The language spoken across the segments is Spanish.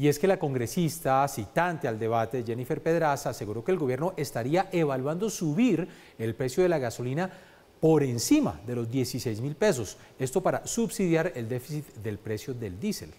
y es que la congresista citante al debate, Jennifer Pedraza, aseguró que el gobierno estaría evaluando subir el precio de la gasolina por encima de los 16 mil pesos, esto para subsidiar el déficit del precio del diésel.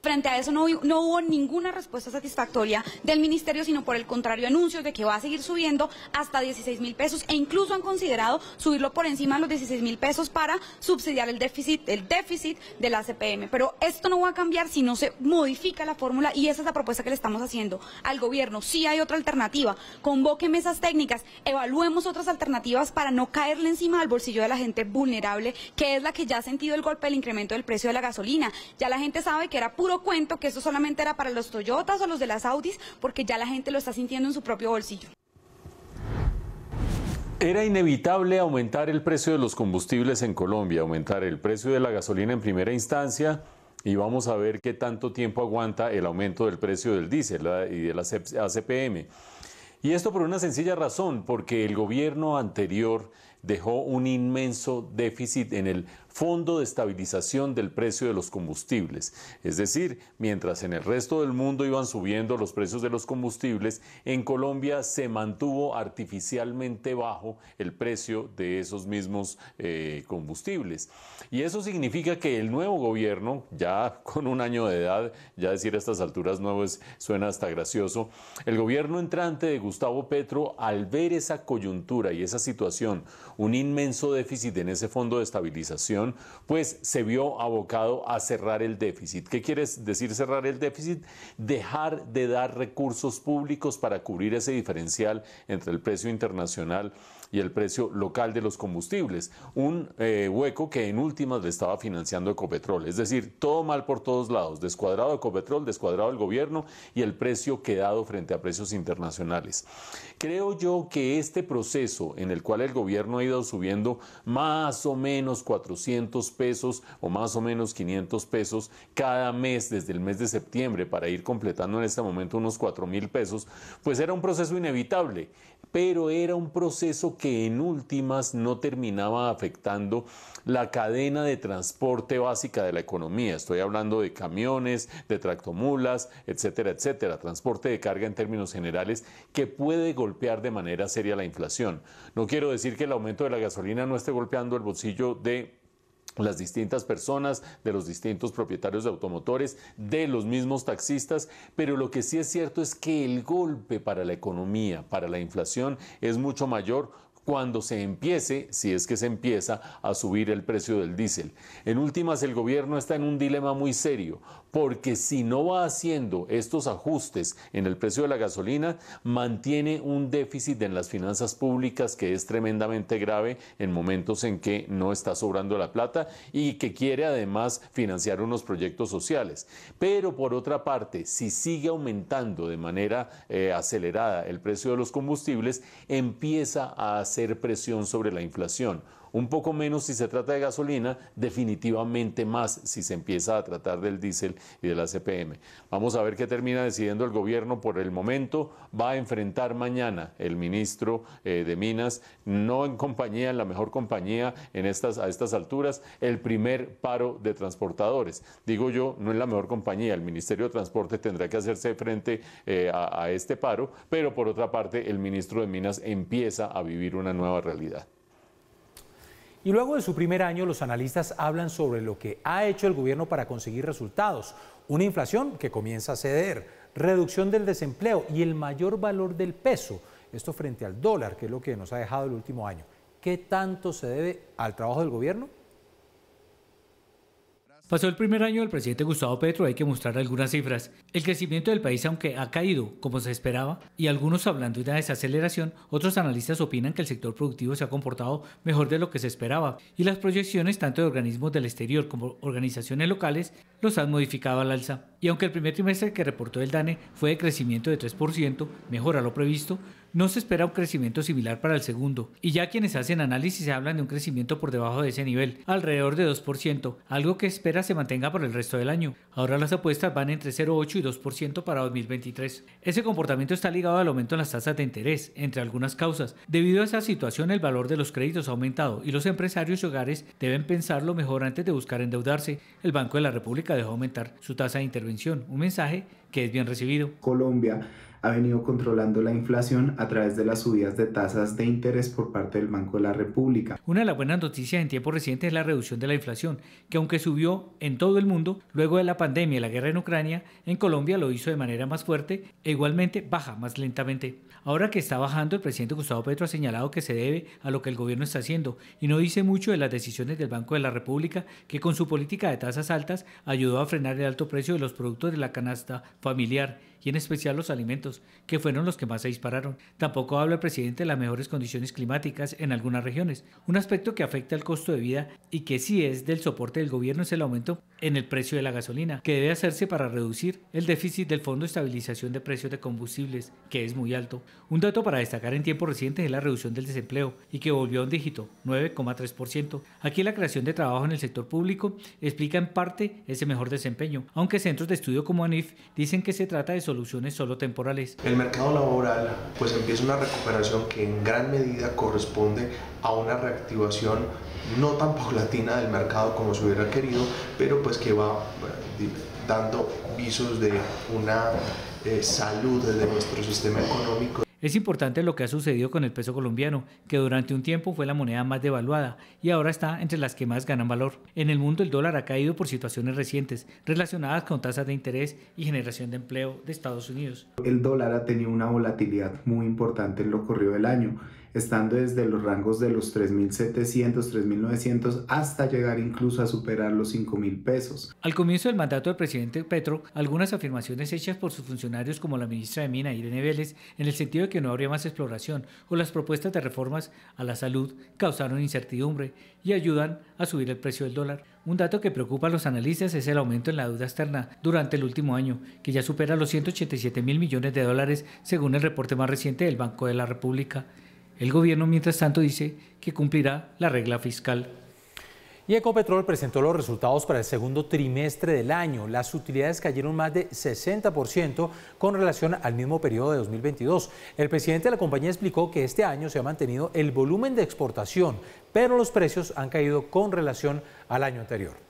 Frente a eso no, no, hubo ninguna respuesta satisfactoria del ministerio, sino por el contrario anuncios de que va a seguir subiendo hasta 16 mil pesos e incluso han considerado subirlo por encima de los 16 mil pesos para subsidiar el déficit, el déficit de la CPM. Pero esto no va a cambiar si no se modifica la fórmula y esa es la propuesta que le estamos haciendo al gobierno. Si hay otra alternativa, convoque mesas técnicas, evaluemos otras alternativas para no caerle encima al bolsillo de la gente vulnerable, que es la que ya ha sentido el golpe del incremento del precio de la gasolina. Ya la gente sabe que era puro cuento que eso solamente era para los Toyotas o los de las Audis, porque ya la gente lo está sintiendo en su propio bolsillo. Era inevitable aumentar el precio de los combustibles en Colombia, aumentar el precio de la gasolina en primera instancia y vamos a ver qué tanto tiempo aguanta el aumento del precio del diésel y de la ACPM. Y esto por una sencilla razón, porque el gobierno anterior dejó un inmenso déficit en el Fondo de Estabilización del Precio de los Combustibles. Es decir, mientras en el resto del mundo iban subiendo los precios de los combustibles, en Colombia se mantuvo artificialmente bajo el precio de esos mismos eh, combustibles. Y eso significa que el nuevo gobierno, ya con un año de edad, ya decir a estas alturas nuevos suena hasta gracioso, el gobierno entrante de Gustavo Petro, al ver esa coyuntura y esa situación, un inmenso déficit en ese fondo de estabilización, pues se vio abocado a cerrar el déficit. ¿Qué quiere decir cerrar el déficit? Dejar de dar recursos públicos para cubrir ese diferencial entre el precio internacional y el precio local de los combustibles, un eh, hueco que en últimas le estaba financiando Ecopetrol. Es decir, todo mal por todos lados, descuadrado Ecopetrol, descuadrado el gobierno y el precio quedado frente a precios internacionales. Creo yo que este proceso en el cual el gobierno ha ido subiendo más o menos 400 pesos o más o menos 500 pesos cada mes desde el mes de septiembre para ir completando en este momento unos 4 mil pesos, pues era un proceso inevitable pero era un proceso que en últimas no terminaba afectando la cadena de transporte básica de la economía. Estoy hablando de camiones, de tractomulas, etcétera, etcétera, transporte de carga en términos generales que puede golpear de manera seria la inflación. No quiero decir que el aumento de la gasolina no esté golpeando el bolsillo de las distintas personas, de los distintos propietarios de automotores, de los mismos taxistas, pero lo que sí es cierto es que el golpe para la economía, para la inflación, es mucho mayor cuando se empiece, si es que se empieza, a subir el precio del diésel. En últimas, el gobierno está en un dilema muy serio, porque si no va haciendo estos ajustes en el precio de la gasolina, mantiene un déficit en las finanzas públicas que es tremendamente grave en momentos en que no está sobrando la plata y que quiere además financiar unos proyectos sociales. Pero por otra parte, si sigue aumentando de manera eh, acelerada el precio de los combustibles, empieza a hacer hacer presión sobre la inflación un poco menos si se trata de gasolina, definitivamente más si se empieza a tratar del diésel y de la CPM. Vamos a ver qué termina decidiendo el gobierno por el momento. Va a enfrentar mañana el ministro eh, de Minas, no en compañía, en la mejor compañía en estas, a estas alturas, el primer paro de transportadores. Digo yo, no es la mejor compañía, el Ministerio de Transporte tendrá que hacerse frente eh, a este paro, pero por otra parte el ministro de Minas empieza a vivir una nueva realidad. Y luego de su primer año, los analistas hablan sobre lo que ha hecho el gobierno para conseguir resultados. Una inflación que comienza a ceder, reducción del desempleo y el mayor valor del peso. Esto frente al dólar, que es lo que nos ha dejado el último año. ¿Qué tanto se debe al trabajo del gobierno? Pasó el primer año del presidente Gustavo Petro, hay que mostrar algunas cifras. El crecimiento del país, aunque ha caído, como se esperaba, y algunos hablando de una desaceleración, otros analistas opinan que el sector productivo se ha comportado mejor de lo que se esperaba, y las proyecciones tanto de organismos del exterior como organizaciones locales los han modificado al alza. Y aunque el primer trimestre que reportó el DANE fue de crecimiento de 3%, mejor a lo previsto, no se espera un crecimiento similar para el segundo, y ya quienes hacen análisis hablan de un crecimiento por debajo de ese nivel, alrededor de 2%, algo que espera se mantenga por el resto del año. Ahora las apuestas van entre 0,8 y 2% para 2023. Ese comportamiento está ligado al aumento en las tasas de interés, entre algunas causas. Debido a esa situación, el valor de los créditos ha aumentado y los empresarios y hogares deben pensarlo mejor antes de buscar endeudarse. El Banco de la República dejó aumentar su tasa de intervención, un mensaje que es bien recibido. Colombia ha venido controlando la inflación a través de las subidas de tasas de interés por parte del Banco de la República. Una de las buenas noticias en tiempo reciente es la reducción de la inflación, que aunque subió en todo el mundo, luego de la pandemia y la guerra en Ucrania, en Colombia lo hizo de manera más fuerte e igualmente baja más lentamente. Ahora que está bajando, el presidente Gustavo Petro ha señalado que se debe a lo que el gobierno está haciendo y no dice mucho de las decisiones del Banco de la República, que con su política de tasas altas ayudó a frenar el alto precio de los productos de la canasta familiar y en especial los alimentos, que fueron los que más se dispararon. Tampoco habla el presidente de las mejores condiciones climáticas en algunas regiones, un aspecto que afecta al costo de vida y que sí es del soporte del gobierno es el aumento en el precio de la gasolina, que debe hacerse para reducir el déficit del Fondo de Estabilización de Precios de Combustibles, que es muy alto. Un dato para destacar en tiempos recientes es la reducción del desempleo y que volvió a un dígito, 9,3%. Aquí la creación de trabajo en el sector público explica en parte ese mejor desempeño, aunque centros de estudio como ANIF dicen que se trata de soluciones solo temporales. El mercado laboral pues empieza una recuperación que en gran medida corresponde a una reactivación no tan paulatina del mercado como se hubiera querido, pero pues que va eh, dando visos de una eh, salud de nuestro sistema económico. Es importante lo que ha sucedido con el peso colombiano, que durante un tiempo fue la moneda más devaluada y ahora está entre las que más ganan valor. En el mundo el dólar ha caído por situaciones recientes relacionadas con tasas de interés y generación de empleo de Estados Unidos. El dólar ha tenido una volatilidad muy importante en lo corrido del año estando desde los rangos de los 3.700, 3.900 hasta llegar incluso a superar los 5.000 pesos. Al comienzo del mandato del presidente Petro, algunas afirmaciones hechas por sus funcionarios como la ministra de Mina, Irene Vélez, en el sentido de que no habría más exploración o las propuestas de reformas a la salud causaron incertidumbre y ayudan a subir el precio del dólar. Un dato que preocupa a los analistas es el aumento en la deuda externa durante el último año, que ya supera los 187 mil millones de dólares según el reporte más reciente del Banco de la República. El gobierno, mientras tanto, dice que cumplirá la regla fiscal. Y Ecopetrol presentó los resultados para el segundo trimestre del año. Las utilidades cayeron más de 60% con relación al mismo periodo de 2022. El presidente de la compañía explicó que este año se ha mantenido el volumen de exportación, pero los precios han caído con relación al año anterior.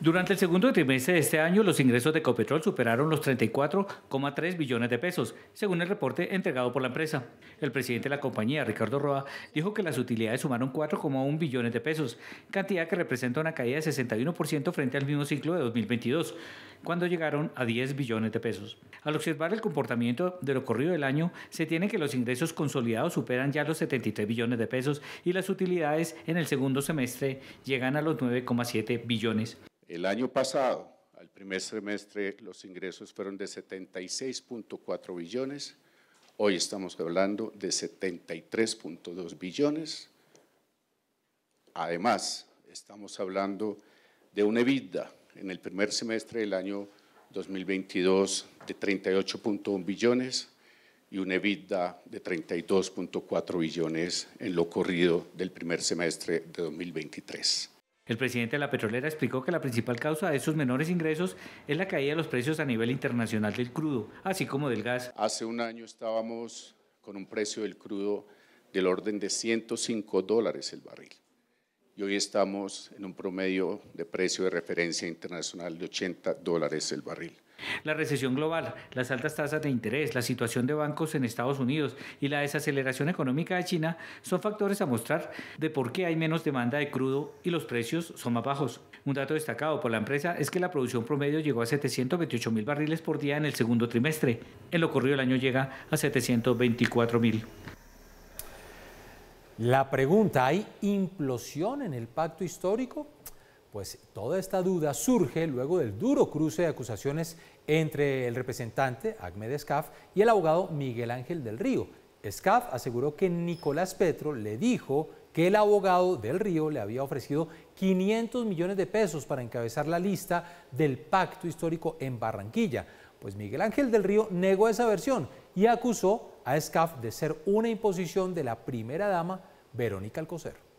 Durante el segundo trimestre de este año, los ingresos de Copetrol superaron los 34,3 billones de pesos, según el reporte entregado por la empresa. El presidente de la compañía, Ricardo Roa, dijo que las utilidades sumaron 4,1 billones de pesos, cantidad que representa una caída de 61% frente al mismo ciclo de 2022, cuando llegaron a 10 billones de pesos. Al observar el comportamiento de lo corrido del año, se tiene que los ingresos consolidados superan ya los 73 billones de pesos y las utilidades en el segundo semestre llegan a los 9,7 billones. El año pasado, al primer semestre, los ingresos fueron de 76.4 billones, hoy estamos hablando de 73.2 billones. Además, estamos hablando de una EBITDA en el primer semestre del año 2022 de 38.1 billones y una EBITDA de 32.4 billones en lo corrido del primer semestre de 2023. El presidente de la petrolera explicó que la principal causa de sus menores ingresos es la caída de los precios a nivel internacional del crudo, así como del gas. Hace un año estábamos con un precio del crudo del orden de 105 dólares el barril y hoy estamos en un promedio de precio de referencia internacional de 80 dólares el barril. La recesión global, las altas tasas de interés, la situación de bancos en Estados Unidos y la desaceleración económica de China son factores a mostrar de por qué hay menos demanda de crudo y los precios son más bajos. Un dato destacado por la empresa es que la producción promedio llegó a 728 mil barriles por día en el segundo trimestre. En lo corrido el año llega a 724 mil. La pregunta, ¿hay implosión en el pacto histórico? Pues toda esta duda surge luego del duro cruce de acusaciones entre el representante Ahmed Escaf y el abogado Miguel Ángel del Río. Escaf aseguró que Nicolás Petro le dijo que el abogado del Río le había ofrecido 500 millones de pesos para encabezar la lista del pacto histórico en Barranquilla. Pues Miguel Ángel del Río negó esa versión y acusó a Escaf de ser una imposición de la primera dama Verónica Alcocer.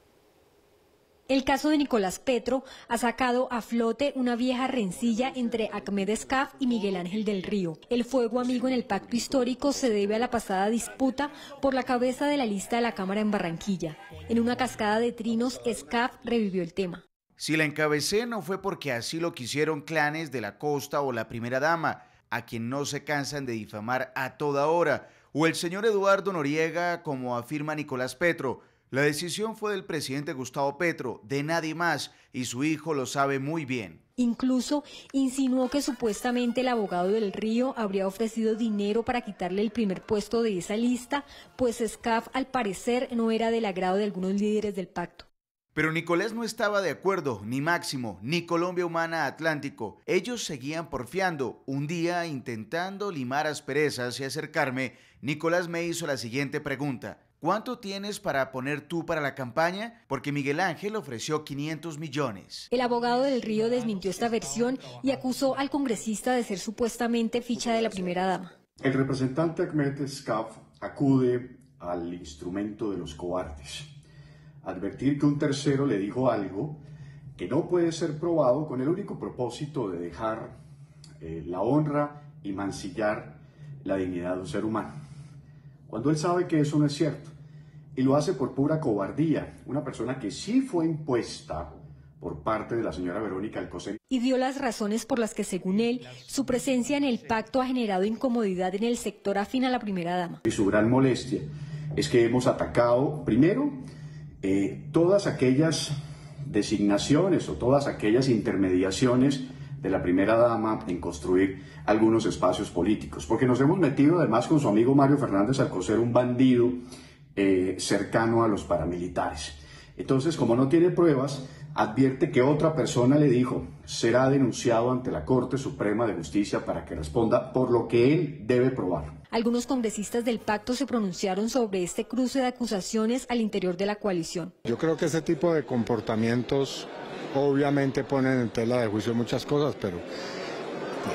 El caso de Nicolás Petro ha sacado a flote una vieja rencilla entre Ahmed Escaf y Miguel Ángel del Río. El fuego amigo en el pacto histórico se debe a la pasada disputa por la cabeza de la lista de la Cámara en Barranquilla. En una cascada de trinos, Escaf revivió el tema. Si la encabecé no fue porque así lo quisieron clanes de la costa o la primera dama, a quien no se cansan de difamar a toda hora, o el señor Eduardo Noriega, como afirma Nicolás Petro, la decisión fue del presidente Gustavo Petro, de nadie más, y su hijo lo sabe muy bien. Incluso insinuó que supuestamente el abogado del Río habría ofrecido dinero para quitarle el primer puesto de esa lista, pues SCAF al parecer no era del agrado de algunos líderes del pacto. Pero Nicolás no estaba de acuerdo, ni Máximo, ni Colombia Humana Atlántico. Ellos seguían porfiando. Un día, intentando limar asperezas y acercarme, Nicolás me hizo la siguiente pregunta. ¿Cuánto tienes para poner tú para la campaña? Porque Miguel Ángel ofreció 500 millones. El abogado del Río desmintió esta versión y acusó al congresista de ser supuestamente ficha de la primera dama. El representante Ahmed Skaf acude al instrumento de los cobardes. Advertir que un tercero le dijo algo que no puede ser probado con el único propósito de dejar eh, la honra y mancillar la dignidad de un ser humano. Cuando él sabe que eso no es cierto, y lo hace por pura cobardía. Una persona que sí fue impuesta por parte de la señora Verónica Alcocer. Y dio las razones por las que, según él, su presencia en el pacto ha generado incomodidad en el sector afín a la primera dama. Y su gran molestia es que hemos atacado, primero, eh, todas aquellas designaciones o todas aquellas intermediaciones de la primera dama en construir algunos espacios políticos, porque nos hemos metido además con su amigo Mario Fernández Alcocer, un bandido eh, cercano a los paramilitares. Entonces, como no tiene pruebas, advierte que otra persona le dijo, será denunciado ante la Corte Suprema de Justicia para que responda por lo que él debe probar. Algunos congresistas del pacto se pronunciaron sobre este cruce de acusaciones al interior de la coalición. Yo creo que ese tipo de comportamientos obviamente ponen en tela de juicio muchas cosas, pero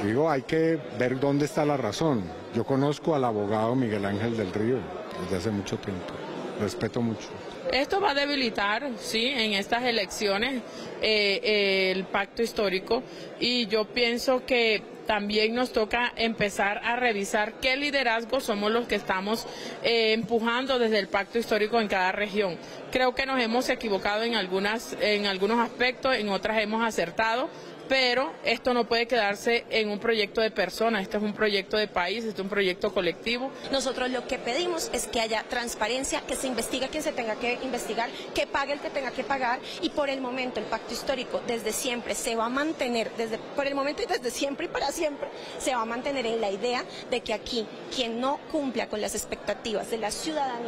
digo, hay que ver dónde está la razón. Yo conozco al abogado Miguel Ángel del Río desde hace mucho tiempo, respeto mucho. Esto va a debilitar, sí, en estas elecciones eh, eh, el pacto histórico y yo pienso que también nos toca empezar a revisar qué liderazgo somos los que estamos eh, empujando desde el pacto histórico en cada región. Creo que nos hemos equivocado en, algunas, en algunos aspectos, en otras hemos acertado, pero esto no puede quedarse en un proyecto de personas, esto es un proyecto de país, esto es un proyecto colectivo. Nosotros lo que pedimos es que haya transparencia, que se investigue quien se tenga que investigar, que pague el que tenga que pagar y por el momento el pacto histórico desde siempre se va a mantener, desde, por el momento y desde siempre y para siempre, se va a mantener en la idea de que aquí quien no cumpla con las expectativas de la ciudadanía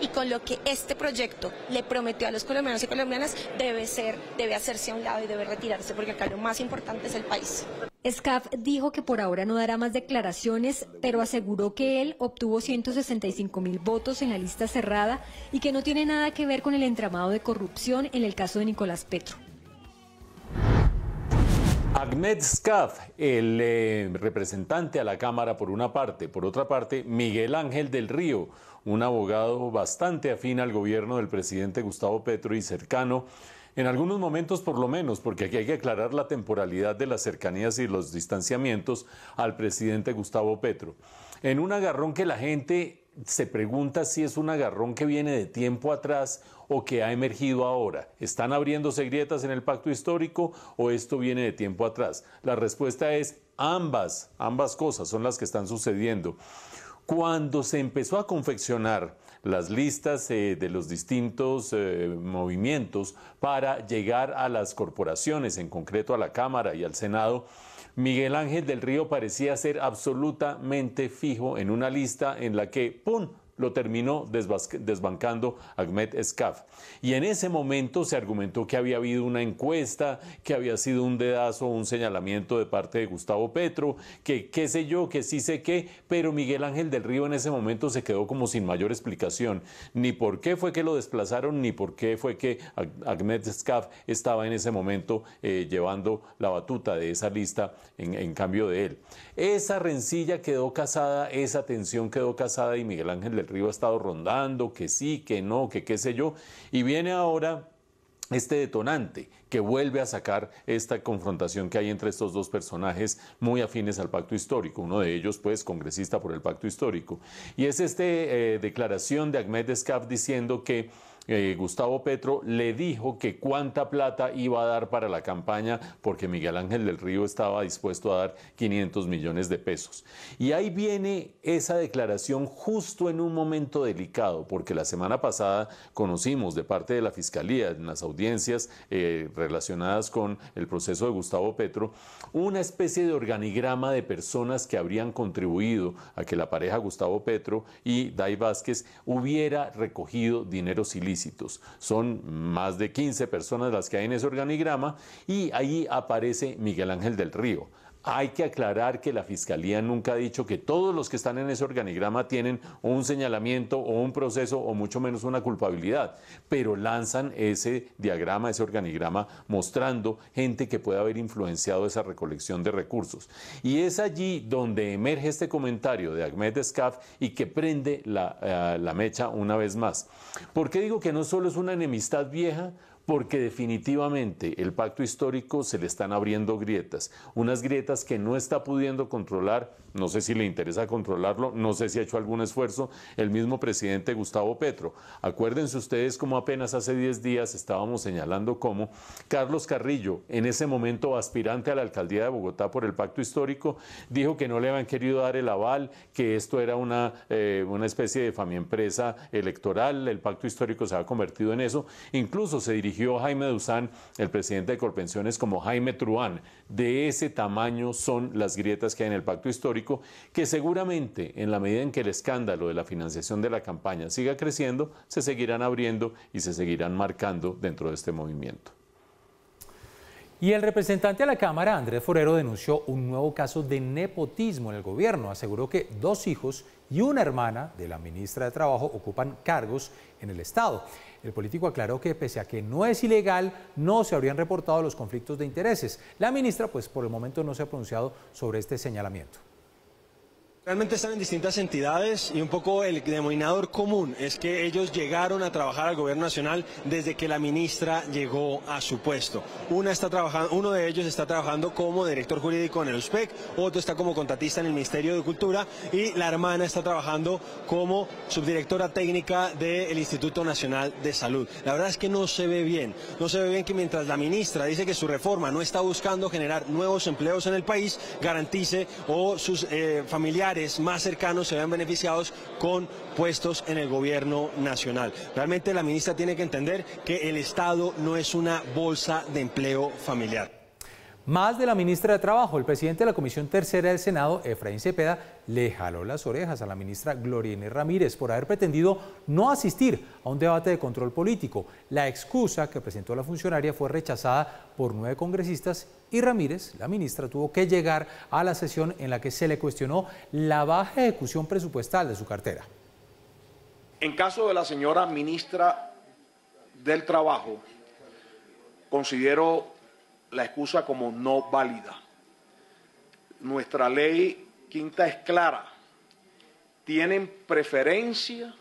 y con lo que este proyecto le prometió a los colombianos y colombianas debe ser, debe hacerse a un lado y debe retirarse porque acá lo más es el país. SCAF dijo que por ahora no dará más declaraciones, pero aseguró que él obtuvo 165 mil votos en la lista cerrada y que no tiene nada que ver con el entramado de corrupción en el caso de Nicolás Petro. Ahmed Scaf, el eh, representante a la Cámara por una parte, por otra parte, Miguel Ángel del Río, un abogado bastante afín al gobierno del presidente Gustavo Petro y cercano en algunos momentos por lo menos, porque aquí hay que aclarar la temporalidad de las cercanías y los distanciamientos al presidente Gustavo Petro. En un agarrón que la gente se pregunta si es un agarrón que viene de tiempo atrás o que ha emergido ahora. ¿Están abriéndose grietas en el pacto histórico o esto viene de tiempo atrás? La respuesta es ambas, ambas cosas son las que están sucediendo. Cuando se empezó a confeccionar las listas eh, de los distintos eh, movimientos para llegar a las corporaciones, en concreto a la Cámara y al Senado, Miguel Ángel del Río parecía ser absolutamente fijo en una lista en la que, ¡pum!, lo terminó desbancando Ahmed Escaf. Y en ese momento se argumentó que había habido una encuesta, que había sido un dedazo, un señalamiento de parte de Gustavo Petro, que qué sé yo, que sí sé qué, pero Miguel Ángel del Río en ese momento se quedó como sin mayor explicación, ni por qué fue que lo desplazaron, ni por qué fue que Ahmed Escaf estaba en ese momento eh, llevando la batuta de esa lista en, cambio de él. Esa rencilla quedó casada, esa tensión quedó casada y Miguel Ángel del río ha estado rondando, que sí, que no, que qué sé yo, y viene ahora este detonante que vuelve a sacar esta confrontación que hay entre estos dos personajes muy afines al pacto histórico, uno de ellos pues congresista por el pacto histórico. Y es esta eh, declaración de Ahmed Escaf diciendo que eh, Gustavo Petro le dijo que cuánta plata iba a dar para la campaña, porque Miguel Ángel del Río estaba dispuesto a dar 500 millones de pesos. Y ahí viene esa declaración justo en un momento delicado, porque la semana pasada conocimos de parte de la Fiscalía, en las audiencias eh, relacionadas con el proceso de Gustavo Petro, una especie de organigrama de personas que habrían contribuido a que la pareja Gustavo Petro y Dai Vázquez hubiera recogido dinero son más de 15 personas las que hay en ese organigrama y ahí aparece Miguel Ángel del Río. Hay que aclarar que la Fiscalía nunca ha dicho que todos los que están en ese organigrama tienen un señalamiento o un proceso o mucho menos una culpabilidad, pero lanzan ese diagrama, ese organigrama, mostrando gente que puede haber influenciado esa recolección de recursos. Y es allí donde emerge este comentario de Ahmed Escaf y que prende la, eh, mecha una vez más. ¿Por qué digo que no solo es una enemistad vieja? porque definitivamente el pacto histórico se le están abriendo grietas, unas grietas que no está pudiendo controlar no sé si le interesa controlarlo, no sé si ha hecho algún esfuerzo el mismo presidente Gustavo Petro. Acuérdense ustedes como apenas hace 10 días estábamos señalando cómo Carlos Carrillo, en ese momento aspirante a la alcaldía de Bogotá por el pacto histórico, dijo que no le habían querido dar el aval, que esto era una, eh, una especie de famiempresa electoral, el pacto histórico se ha convertido en eso. Incluso se dirigió Jaime Duzán, el presidente de Corpensiones, como Jaime Truán. De ese tamaño son las grietas que hay en el pacto histórico, que seguramente en la medida en que el escándalo de la financiación de la campaña siga creciendo, se seguirán abriendo y se seguirán marcando dentro de este movimiento. Y el representante a la Cámara, Andrés Forero, denunció un nuevo caso de nepotismo en el gobierno. Aseguró que dos hijos y una hermana de la ministra de Trabajo ocupan cargos en el Estado. El político aclaró que pese a que no es ilegal, no se habrían reportado los conflictos de intereses. La ministra, pues por el momento no se ha pronunciado sobre este señalamiento. Realmente están en distintas entidades y un poco el denominador común es que ellos llegaron a trabajar al gobierno nacional desde que la ministra llegó a su puesto. Una está trabajando, uno de ellos está trabajando como director jurídico en el USPEC, otro está como contratista en el Ministerio de Cultura y la hermana está trabajando como subdirectora técnica del Instituto Nacional de Salud. La verdad es que no se ve bien, no se ve bien que mientras la ministra dice que su reforma no está buscando generar nuevos empleos en el país, garantice o sus eh, familiares más cercanos se vean beneficiados con puestos en el gobierno nacional. Realmente la ministra tiene que entender que el Estado no es una bolsa de empleo familiar. Más de la ministra de Trabajo, el presidente de la Comisión Tercera del Senado, Efraín Cepeda, le jaló las orejas a la ministra Gloriene Ramírez por haber pretendido no asistir a un debate de control político. La excusa que presentó la funcionaria fue rechazada por nueve congresistas y Ramírez, la ministra, tuvo que llegar a la sesión en la que se le cuestionó la baja ejecución presupuestal de su cartera. En caso de la señora ministra del Trabajo, considero la excusa como no válida. Nuestra ley quinta es clara. Tienen preferencia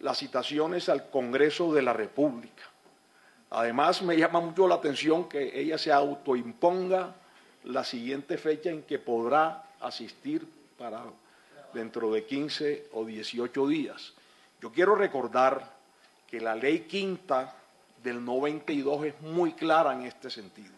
las citaciones al Congreso de la República. Además, me llama mucho la atención que ella se autoimponga la siguiente fecha en que podrá asistir para dentro de 15 o 18 días. Yo quiero recordar que la ley quinta del 92 es muy clara en este sentido.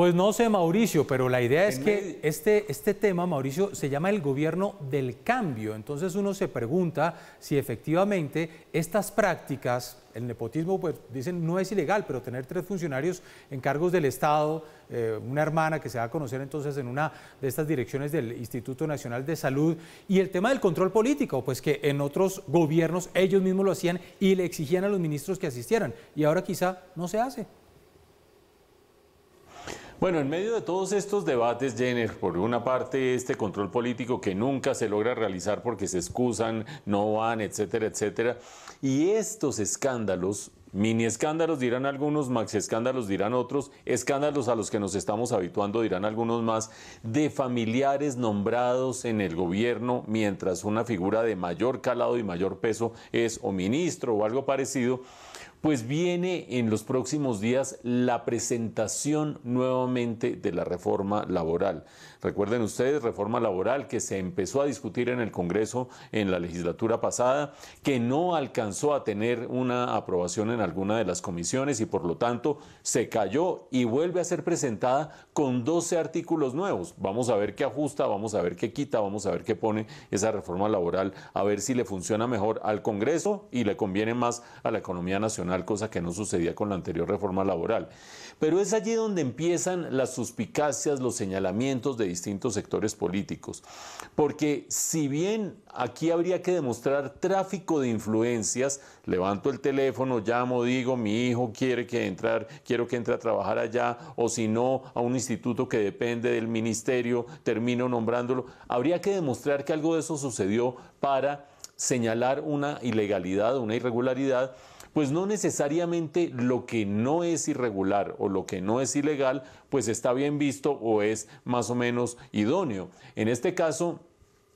Pues no sé, Mauricio, pero la idea es que este, este tema, Mauricio, se llama el gobierno del cambio. Entonces uno se pregunta si efectivamente estas prácticas, el nepotismo, pues dicen no es ilegal, pero tener tres funcionarios en cargos del Estado, eh, una hermana que se va a conocer entonces en una de estas direcciones del Instituto Nacional de Salud, y el tema del control político, pues que en otros gobiernos ellos mismos lo hacían y le exigían a los ministros que asistieran, y ahora quizá no se hace. Bueno, en medio de todos estos debates, Jenner, por una parte este control político que nunca se logra realizar porque se excusan, no van, etcétera, etcétera, y estos escándalos, mini escándalos dirán algunos, maxi escándalos dirán otros, escándalos a los que nos estamos habituando dirán algunos más, de familiares nombrados en el gobierno mientras una figura de mayor calado y mayor peso es o ministro o algo parecido pues viene en los próximos días la presentación nuevamente de la reforma laboral. Recuerden ustedes, reforma laboral que se empezó a discutir en el Congreso en la legislatura pasada, que no alcanzó a tener una aprobación en alguna de las comisiones y por lo tanto se cayó y vuelve a ser presentada con 12 artículos nuevos. Vamos a ver qué ajusta, vamos a ver qué quita, vamos a ver qué pone esa reforma laboral, a ver si le funciona mejor al Congreso y le conviene más a la economía nacional cosa que no sucedía con la anterior reforma laboral. Pero es allí donde empiezan las suspicacias, los señalamientos de distintos sectores políticos. Porque si bien aquí habría que demostrar tráfico de influencias, levanto el teléfono, llamo, digo, mi hijo quiere que entrar, quiero que entre a trabajar allá, o si no, a un instituto que depende del ministerio, termino nombrándolo, habría que demostrar que algo de eso sucedió para señalar una ilegalidad, una irregularidad pues no necesariamente lo que no es irregular o lo que no es ilegal, pues está bien visto o es más o menos idóneo. En este caso,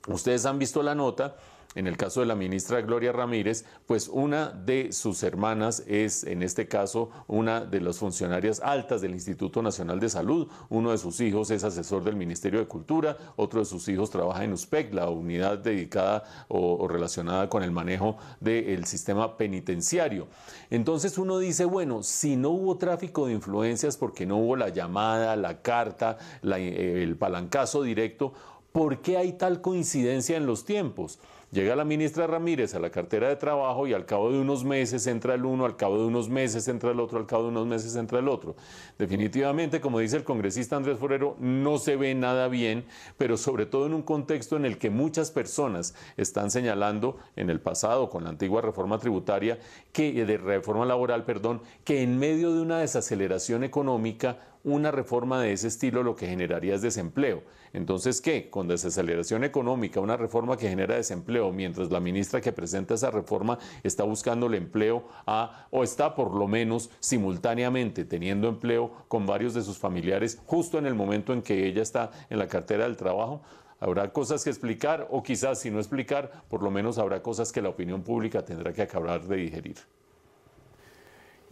ustedes han visto la nota, en el caso de la ministra Gloria Ramírez, pues una de sus hermanas es, en este caso, una de las funcionarias altas del Instituto Nacional de Salud. Uno de sus hijos es asesor del Ministerio de Cultura, otro de sus hijos trabaja en USPEC, la unidad dedicada o, relacionada con el manejo del sistema penitenciario. Entonces uno dice, bueno, si no hubo tráfico de influencias porque no hubo la llamada, la carta, eh, el palancazo directo, ¿por qué hay tal coincidencia en los tiempos? Llega la ministra Ramírez a la cartera de trabajo y al cabo de unos meses entra el uno, al cabo de unos meses entra el otro, al cabo de unos meses entra el otro. Definitivamente, como dice el congresista Andrés Forero, no se ve nada bien, pero sobre todo en un contexto en el que muchas personas están señalando en el pasado con la antigua reforma tributaria, que de reforma laboral, perdón, que en medio de una desaceleración económica una reforma de ese estilo lo que generaría es desempleo. Entonces, ¿qué? Con desaceleración económica, una reforma que genera desempleo, mientras la ministra que presenta esa reforma está buscando el empleo a, o está por lo menos simultáneamente teniendo empleo con varios de sus familiares justo en el momento en que ella está en la cartera del trabajo, Habrá cosas que explicar o quizás si no explicar, por lo menos habrá cosas que la opinión pública tendrá que acabar de digerir.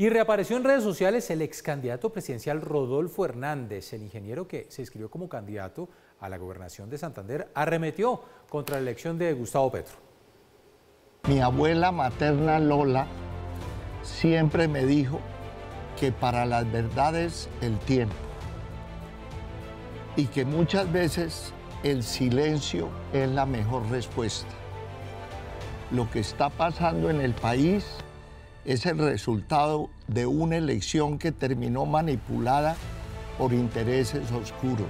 Y reapareció en redes sociales el ex candidato presidencial Rodolfo Hernández, el ingeniero que se inscribió como candidato a la gobernación de Santander, arremetió contra la elección de Gustavo Petro. Mi abuela materna Lola siempre me dijo que para las verdades el tiempo y que muchas veces el silencio es la mejor respuesta. Lo que está pasando en el país es el resultado de una elección que terminó manipulada por intereses oscuros.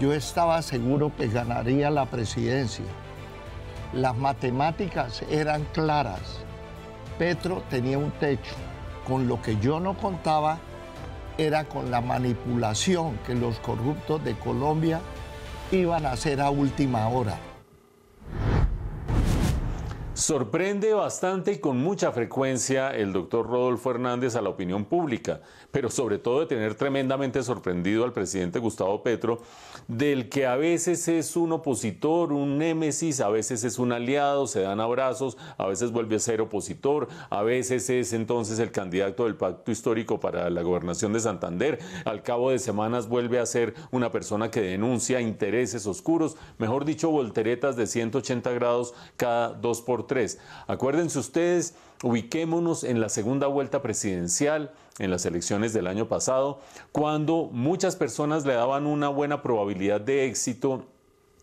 Yo estaba seguro que ganaría la presidencia. Las matemáticas eran claras. Petro tenía un techo. Con lo que yo no contaba era con la manipulación que los corruptos de Colombia iban a hacer a última hora. Sorprende bastante y con mucha frecuencia el doctor Rodolfo Hernández a la opinión pública, pero sobre todo de tener tremendamente sorprendido al presidente Gustavo Petro, del que a veces es un opositor, un némesis, a veces es un aliado, se dan abrazos, a veces vuelve a ser opositor, a veces es entonces el candidato del pacto histórico para la gobernación de Santander, al cabo de semanas vuelve a ser una persona que denuncia intereses oscuros, mejor dicho, volteretas de 180 grados cada dos por 3. Acuérdense ustedes, ubiquémonos en la segunda vuelta presidencial, en las elecciones del año pasado, cuando muchas personas le daban una buena probabilidad de éxito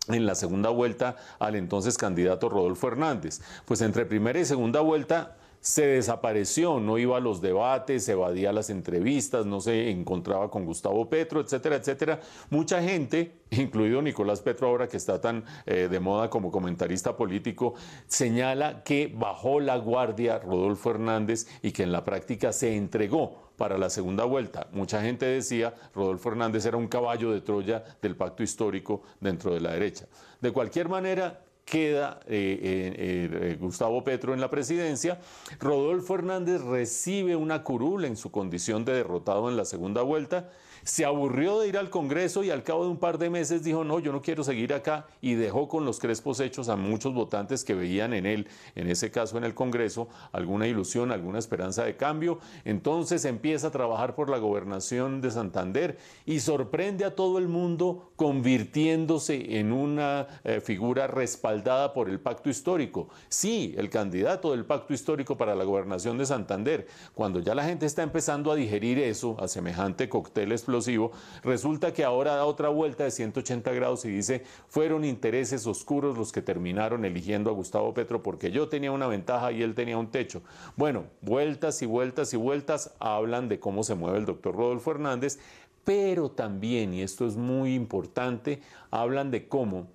en la segunda vuelta al entonces candidato Rodolfo Hernández. Pues entre primera y segunda vuelta se desapareció, no iba a los debates, evadía las entrevistas, no se encontraba con Gustavo Petro, etcétera, etcétera. Mucha gente, incluido Nicolás Petro ahora que está tan eh, de moda como comentarista político, señala que bajó la guardia Rodolfo Hernández y que en la práctica se entregó para la segunda vuelta. Mucha gente decía Rodolfo Hernández era un caballo de Troya del pacto histórico dentro de la derecha. De cualquier manera, queda eh, eh, eh, Gustavo Petro en la presidencia, Rodolfo Hernández recibe una curul en su condición de derrotado en la segunda vuelta, se aburrió de ir al Congreso y al cabo de un par de meses dijo, no, yo no quiero seguir acá y dejó con los crespos hechos a muchos votantes que veían en él, en ese caso en el Congreso, alguna ilusión, alguna esperanza de cambio. Entonces empieza a trabajar por la gobernación de Santander y sorprende a todo el mundo convirtiéndose en una figura respaldada dada por el pacto histórico. Sí, el candidato del pacto histórico para la gobernación de Santander. Cuando ya la gente está empezando a digerir eso, a semejante cóctel explosivo, resulta que ahora da otra vuelta de 180 grados y dice, fueron intereses oscuros los que terminaron eligiendo a Gustavo Petro porque yo tenía una ventaja y él tenía un techo. Bueno, vueltas y vueltas y vueltas hablan de cómo se mueve el doctor Rodolfo Hernández, pero también, y esto es muy importante, hablan de cómo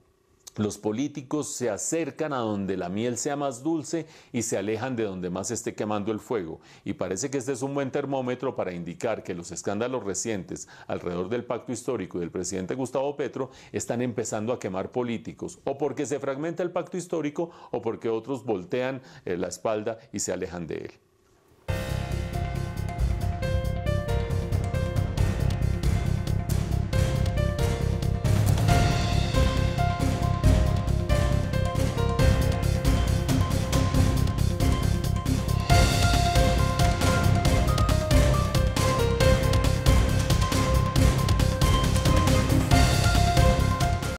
los políticos se acercan a donde la miel sea más dulce y se alejan de donde más esté quemando el fuego. Y parece que este es un buen termómetro para indicar que los escándalos recientes alrededor del pacto histórico del presidente Gustavo Petro están empezando a quemar políticos, o porque se fragmenta el pacto histórico o porque otros voltean eh, la espalda y se alejan de él.